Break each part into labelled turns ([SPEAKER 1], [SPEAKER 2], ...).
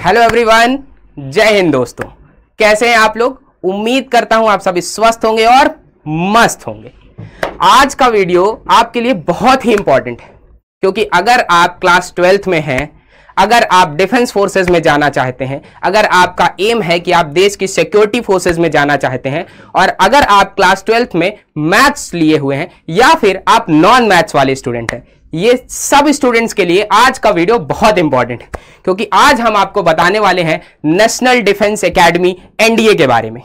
[SPEAKER 1] hello everyone जय हिंद दोस्तों कैसे हैं आप लोग उम्मीद करता हूं आप सभी स्वस्थ होंगे और मस्त होंगे आज का वीडियो आपके लिए बहुत ही इंपॉर्टेंट है क्योंकि अगर आप क्लास ट्वेल्थ में हैं अगर आप डिफेंस फोर्सेस में जाना चाहते हैं अगर आपका एम है कि आप देश की सिक्योरिटी फोर्सेस में जाना चाहते हैं और अगर आप क्लास ट्वेल्थ में मैथ्स लिए हुए हैं या फिर आप नॉन मैथ्स वाले स्टूडेंट हैं ये सब स्टूडेंट्स के लिए आज का वीडियो बहुत इंपॉर्टेंट है क्योंकि आज हम आपको बताने वाले हैं नेशनल डिफेंस एकेडमी एनडीए के बारे में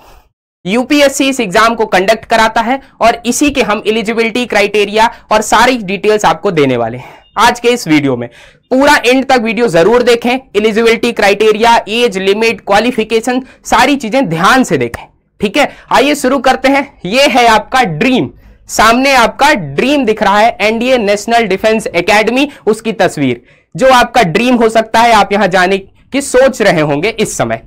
[SPEAKER 1] यूपीएससी इस एग्जाम को कंडक्ट कराता है और इसी के हम एलिजिबिलिटी क्राइटेरिया और सारी डिटेल्स आपको देने वाले हैं आज के इस वीडियो में पूरा एंड तक वीडियो जरूर देखें eligibility criteria age limit qualification सारी चीजें ध्यान से देखें ठीक है आइए शुरू करते हैं यह है आपका ड्रीम सामने आपका ड्रीम दिख रहा है एनडीए नेशनल डिफेंस एकेडमी उसकी तस्वीर जो आपका ड्रीम हो सकता है आप यहां जाने की सोच रहे होंगे इस समय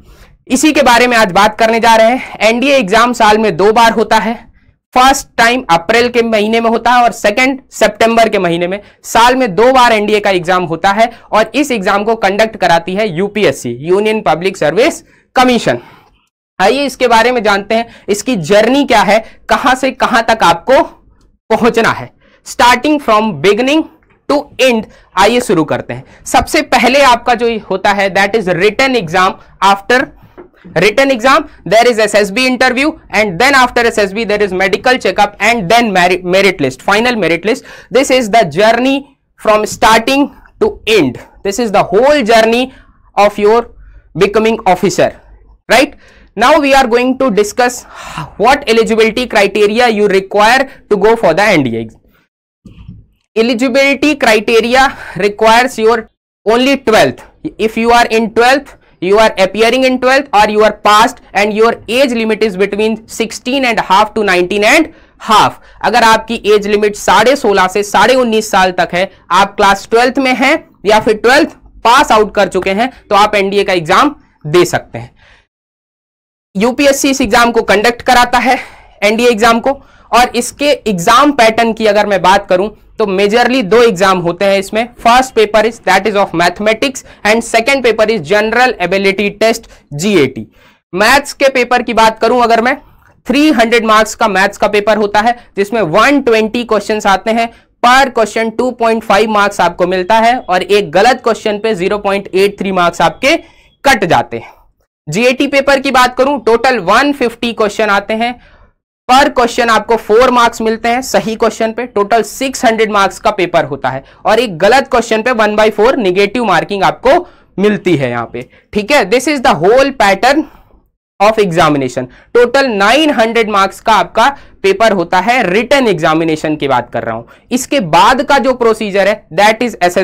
[SPEAKER 1] इसी के बारे में आज बात करने जा रहे हैं एनडीए एग्जाम साल में दो बार होता है फर्स्ट टाइम अप्रैल के महीने में होता है और सेकंड सितंबर के महीने में साल में दो बार एनडीए का एग्जाम होता है और इस एग्जाम को कंडक्ट कराती है UPSC Union Public Service Commission आइए इसके बारे में जानते हैं इसकी जर्नी क्या है कहां से कहां तक आपको पहुंचना है starting from beginning to end आइए शुरू करते हैं सबसे पहले आपका जो होता है that is written exam after written exam there is S S B interview and then after S S B there is medical checkup and then merit list final merit list this is the journey from starting to end this is the whole journey of your becoming officer right now we are going to discuss what eligibility criteria you require to go for the nda exam eligibility criteria requires your only 12th if you are in 12th you are appearing in 12th or you are passed and your age limit is between 16 and half to 19 and half अगर आपकी age limit साढ़े सोलह से साढ़े उन्नीस साल तक है आप क्लास ट्वेल्थ में हैं या फिर ट्वेल्थ पास आउट कर चुके हैं तो आप एनडीए का एग्जाम दे सकते हैं यूपीएससी इस एग्जाम को कंडक्ट कराता है एनडीए एग्जाम को और इसके एग्जाम पैटर्न की अगर मैं बात करूं तो मेजरली दो एग्जाम होते हैं इसमें first paper is that is of mathematics and second paper is general ability test GAT maths के पेपर की बात करूं अगर मैं 300 मार्क्स का मैथ्स का पेपर होता है जिसमें 120 क्वेश्चन आते हैं पर क्वेश्चन 2.5 मार्क्स आपको मिलता है और एक गलत क्वेश्चन पे 0.83 मार्क्स आपके कट जाते हैं जीएटी पेपर की बात करूं टोटल 150 क्वेश्चन आते हैं पर क्वेश्चन आपको फोर मार्क्स मिलते हैं सही क्वेश्चन पे टोटल 600 मार्क्स का पेपर होता है और एक गलत क्वेश्चन पे one by four negative marking आपको मिलती है यहाँ पे ठीक है this is the whole pattern of examination total 900 marks का आपका पेपर होता है रिटर्न एग्जामिनेशन की बात कर रहा हूं इसके बाद का जो प्रोसीजर है दैट इज एस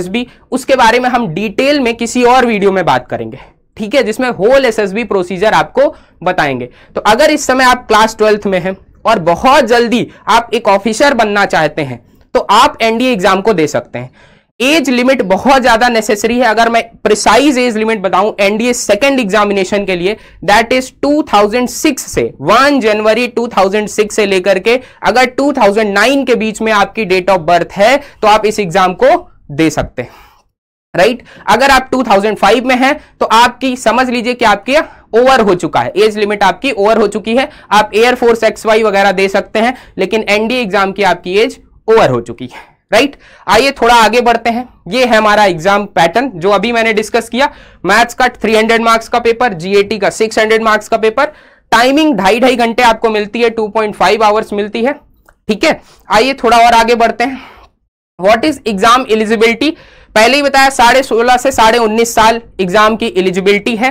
[SPEAKER 1] उसके बारे में हम डिटेल में किसी और वीडियो में बात करेंगे ठीक है जिसमें होल एसएसबी प्रोसीजर आपको बताएंगे तो अगर इस समय आप क्लास ट्वेल्थ में हैं और बहुत जल्दी आप एक ऑफिसर बनना चाहते हैं तो आप एनडीए एग्जाम को दे सकते हैं एज लिमिट बहुत ज्यादा नेसेसरी है अगर मैं प्रिसाइज एज लिमिट बताऊं एनडीए सेकेंड एग्जामिनेशन के लिए दैट इज 2006 से 1 जनवरी 2006 से लेकर के अगर 2009 के बीच में आपकी डेट ऑफ बर्थ है तो आप इस एग्जाम को दे सकते हैं राइट अगर आप 2005 में हैं तो आपकी समझ लीजिए कि आपके ओवर हो चुका है एज लिमिट आपकी ओवर हो चुकी है आप एयरफोर्स एक्स वाई वगैरह दे सकते हैं लेकिन एनडीए एग्जाम की आपकी एज ओवर हो चुकी है राइट आइए थोड़ा आगे बढ़ते हैं ये है हमारा एग्जाम पैटर्न जो अभी मैंने डिस्कस किया मैथ्स का 300 मार्क्स का पेपर जीएटी का 600 मार्क्स का पेपर टाइमिंग ढाई ढाई घंटे आपको मिलती है 2.5 आवर्स मिलती है ठीक है आइए थोड़ा और आगे बढ़ते हैं व्हाट इज एग्जाम एलिजिबिलिटी पहले ही बताया साढ़े सोलह से साढ़े उन्नीस साल एग्जाम की एलिजिबिलिटी है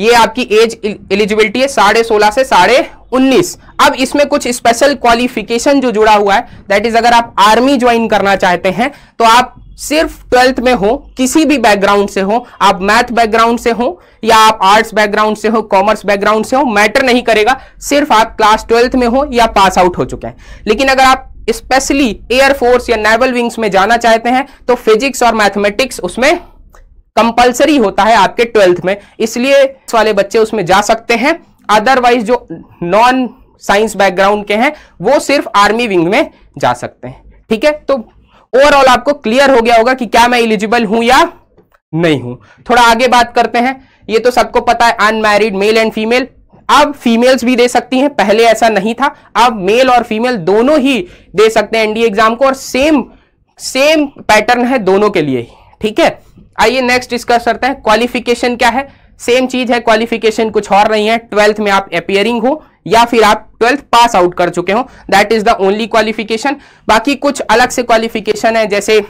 [SPEAKER 1] ये आपकी एज एलिजिबिलिटी है साढ़े सोलह से साढ़े उन्नीस अब इसमें कुछ स्पेशल क्वालिफिकेशन जो जुड़ा हुआ है दैट इज अगर आप आर्मी ज्वाइन करना चाहते हैं तो आप सिर्फ ट्वेल्थ में हो किसी भी बैकग्राउंड से हो आप मैथ बैकग्राउंड से हो या आप आर्ट्स बैकग्राउंड से हो कॉमर्स बैकग्राउंड से हो मैटर नहीं करेगा सिर्फ आप क्लास ट्वेल्थ में हो या पास आउट हो चुके हैं लेकिन अगर आप स्पेशली एयरफोर्स या नेवल विंग्स में जाना चाहते हैं तो फिजिक्स और मैथमेटिक्स उसमें कंपलसरी होता है आपके ट्वेल्थ में इसलिए वाले बच्चे उसमें जा सकते हैं अदरवाइज जो नॉन साइंस बैकग्राउंड के हैं वो सिर्फ आर्मी विंग में जा सकते हैं ठीक है तो ओवरऑल आपको क्लियर हो गया होगा कि क्या मैं इलिजिबल हूं या नहीं हूं थोड़ा आगे बात करते हैं ये तो सबको पता है अनमैरिड मेल एंड फीमेल अब फीमेल्स भी दे सकती हैं पहले ऐसा नहीं था अब मेल और फीमेल दोनों ही दे सकते हैं एनडीए एग्जाम को और सेम सेम पैटर्न है दोनों के लिए ठीक है आइए नेक्स्ट डिस्कस करते हैं क्वालिफिकेशन क्या है सेम चीज है क्वालिफिकेशन कुछ और नहीं है ट्वेल्थ में आप अपियरिंग हो या फिर आप ट्वेल्थ पास आउट कर चुके हो that is the only qualification बाकी कुछ अलग से क्वालिफिकेशन है जैसे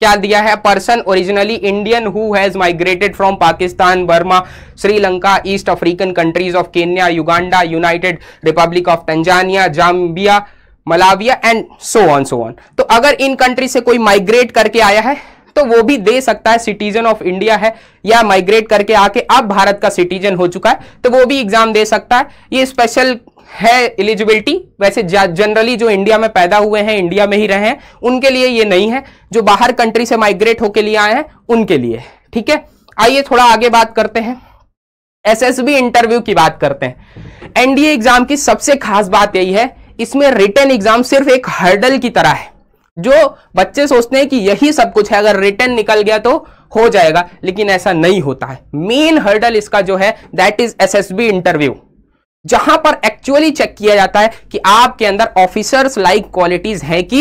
[SPEAKER 1] क्या दिया है person originally Indian who has migrated from Pakistan Burma Sri Lanka east African countries of Kenya Uganda United Republic of Tanzania Zambia Malawi and so on so on तो अगर इन कंट्री से कोई माइग्रेट करके आया है तो वो भी दे सकता है सिटीजन ऑफ इंडिया है या माइग्रेट करके आके अब भारत का सिटीजन हो चुका है तो वो भी एग्जाम दे सकता है ये स्पेशल है एलिजिबिलिटी वैसे जनरली जो इंडिया में पैदा हुए हैं इंडिया में ही रहे हैं उनके लिए ये नहीं है जो बाहर कंट्री से माइग्रेट होके लिए आए हैं उनके लिए ठीक है आइए थोड़ा आगे बात करते हैं एसएसबी इंटरव्यू की बात करते हैं एनडीए एग्जाम की सबसे खास बात यही है इसमें रिटर्न एग्जाम सिर्फ एक हर्डल की तरह है जो बच्चे सोचते हैं कि यही सब कुछ है अगर रिटर्न निकल गया तो हो जाएगा लेकिन ऐसा नहीं होता है मेन हर्डल इसका जो है दैट इज एसएसबी इंटरव्यू जहां पर एक्चुअली चेक किया जाता है कि आपके अंदर ऑफिसर्स लाइक क्वालिटीज हैं कि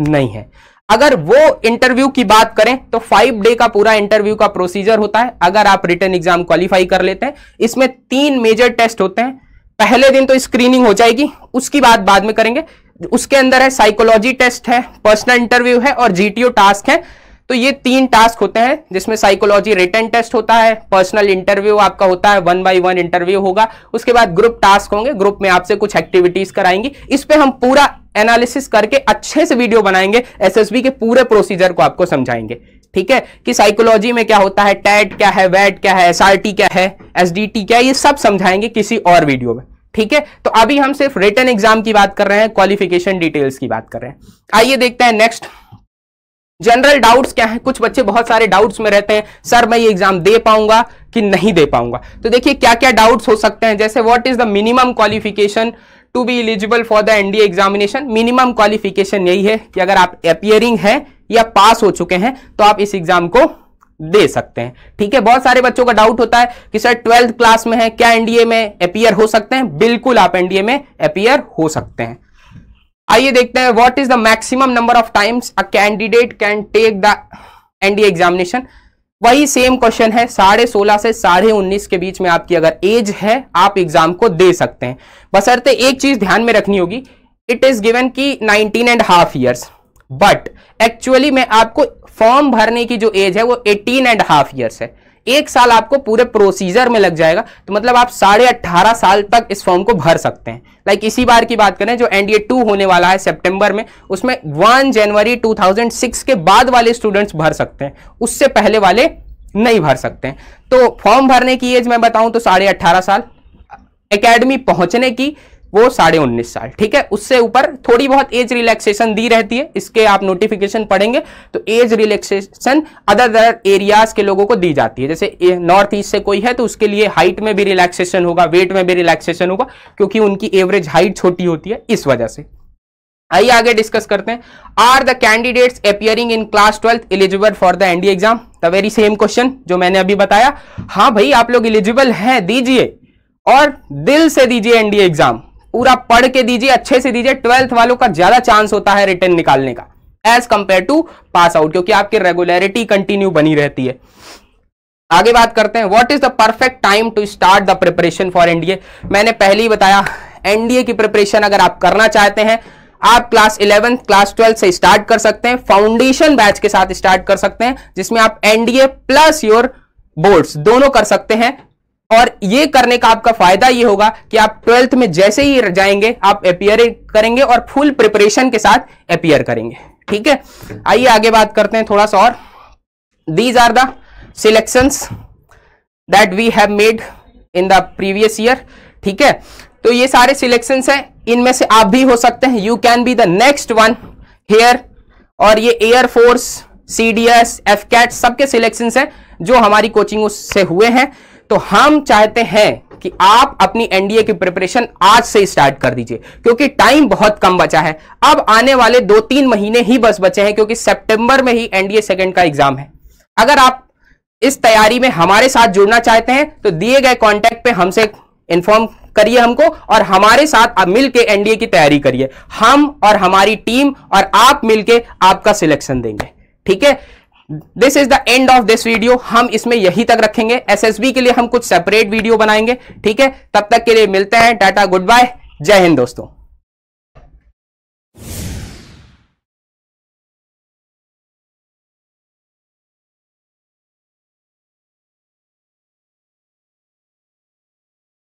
[SPEAKER 1] नहीं है अगर वो इंटरव्यू की बात करें तो फाइव डे का पूरा इंटरव्यू का प्रोसीजर होता है अगर आप रिटर्न एग्जाम क्वालिफाई कर लेते हैं इसमें तीन मेजर टेस्ट होते हैं पहले दिन तो स्क्रीनिंग हो जाएगी उसकी बात बाद में करेंगे उसके अंदर है साइकोलॉजी टेस्ट है पर्सनल इंटरव्यू है और जीटीओ टास्क है तो ये तीन टास्क होते हैं जिसमें साइकोलॉजी रिटर्न टेस्ट होता है पर्सनल इंटरव्यू आपका होता है वन बाई वन इंटरव्यू होगा उसके बाद ग्रुप टास्क होंगे ग्रुप में आपसे कुछ एक्टिविटीज कराएंगी इस पर हम पूरा एनालिसिस करके अच्छे से वीडियो बनाएंगे एसएसबी के पूरे प्रोसीजर को आपको समझाएंगे ठीक है कि साइकोलॉजी में क्या होता है टैट क्या है वैट e क्या है एसआरटी क्या है एसडीटी क्या है ये सब समझाएंगे किसी और वीडियो में ठीक है तो अभी हम सिर्फ रिटर्न एग्जाम की बात कर रहे हैं क्वालिफिकेशन डिटेल्स की बात कर रहे हैं आइए देखते हैं नेक्स्ट जनरल डाउट्स क्या है कुछ बच्चे बहुत सारे डाउट्स में रहते हैं सर मैं ये एग्जाम दे पाऊंगा कि नहीं दे पाऊंगा तो देखिए क्या क्या डाउट्स हो सकते हैं जैसे what is the minimum qualification to be eligible for the NDA examination minimum qualification यही है कि अगर आप अपियरिंग है या पास हो चुके हैं तो आप इस एग्जाम को दे सकते हैं ठीक है बहुत सारे बच्चों का डाउट होता है कि सर ट्वेल्थ क्लास में है क्या एनडीए में अपियर हो सकते हैं बिल्कुल आप एनडीए में अपियर हो सकते हैं आइए देखते हैं what is the maximum number of times a candidate can take the NDA examination वही सेम क्वेश्चन है साढ़े सोलह से साढ़े उन्नीस के बीच में आपकी अगर एज है आप एग्जाम को दे सकते हैं बसरते एक चीज ध्यान में रखनी होगी इट इज गिवन की nineteen and half years but actually में आपको फॉर्म भरने की जो एज है वो एटीन एंड हाफ ईयर्स है एक साल आपको पूरे प्रोसीजर में लग जाएगा तो मतलब आप साढ़े अट्ठारह साल तक इस फॉर्म को भर सकते हैं लाइक like इसी बार की बात करें जो एनडीए टू होने वाला है सितंबर में उसमें वन जनवरी 2006 के बाद वाले स्टूडेंट्स भर सकते हैं उससे पहले वाले नहीं भर सकते तो फॉर्म भरने की एज मैं बताऊं तो साढ़े साल अकेडमी पहुंचने की वो साढ़े उन्नीस साल ठीक है उससे ऊपर थोड़ी बहुत एज रिलैक्सेशन दी रहती है इसके आप नोटिफिकेशन पढ़ेंगे तो age relaxation other other areas के लोगों को दी जाती है जैसे नॉर्थ ईस्ट से कोई है तो उसके लिए हाइट में भी रिलैक्सेशन होगा वेट में भी रिलैक्सेशन होगा क्योंकि उनकी एवरेज हाइट छोटी होती है इस वजह से आइए आगे डिस्कस करते हैं are the candidates appearing in class twelfth eligible for the NDA exam the very same question जो मैंने अभी बताया हाँ भाई आप लोग एलिजिबल हैं दीजिए और दिल से दीजिए एनडीए एग्जाम पूरा पढ़ के दीजिए अच्छे से दीजिए ट्वेल्थ वालों का ज्यादा चांस होता है रिटर्न निकालने का as compare to pass out क्योंकि आपकी रेगुलरिटी कंटिन्यू बनी रहती है आगे बात करते हैं what is the perfect time to start the preparation for NDA मैंने पहले ही बताया एनडीए की प्रिपरेशन अगर आप करना चाहते हैं आप क्लास इलेवेंथ क्लास ट्वेल्थ से स्टार्ट कर सकते हैं फाउंडेशन बैच के साथ स्टार्ट कर सकते हैं जिसमें आप एनडीए प्लस योर बोर्ड्स दोनों कर सकते हैं और ये करने का आपका फायदा ये होगा कि आप ट्वेल्थ में जैसे ही जाएंगे आप अपियर करेंगे और फुल प्रिपरेशन के साथ अपियर करेंगे ठीक है आइए आगे बात करते हैं थोड़ा सा और these are the that we have made in the previous year ठीक है तो ये सारे सिलेक्शन हैं इनमें से आप भी हो सकते हैं you can be the next one here और ये air force C D S F CAT सबके सिलेक्शन हैं जो हमारी कोचिंग से हुए हैं तो हम चाहते हैं कि आप अपनी एनडीए की प्रिपरेशन आज से स्टार्ट कर दीजिए क्योंकि टाइम बहुत कम बचा है अब आने वाले दो तीन महीने ही बस बचे हैं क्योंकि सितंबर में ही एनडीए सेकंड का एग्जाम है अगर आप इस तैयारी में हमारे साथ जुड़ना चाहते हैं तो दिए गए कॉन्टेक्ट पे हमसे इन्फॉर्म करिए हमको और हमारे साथ आप मिलकर एनडीए की तैयारी करिए हम और हमारी टीम और आप मिलकर आपका सिलेक्शन देंगे ठीक है this is the end of this video हम इसमें यही तक रखेंगे एसएसबी के लिए हम कुछ सेपरेट वीडियो बनाएंगे ठीक है तब तक के लिए मिलते हैं टाटा गुड बाय जय हिंद दोस्तों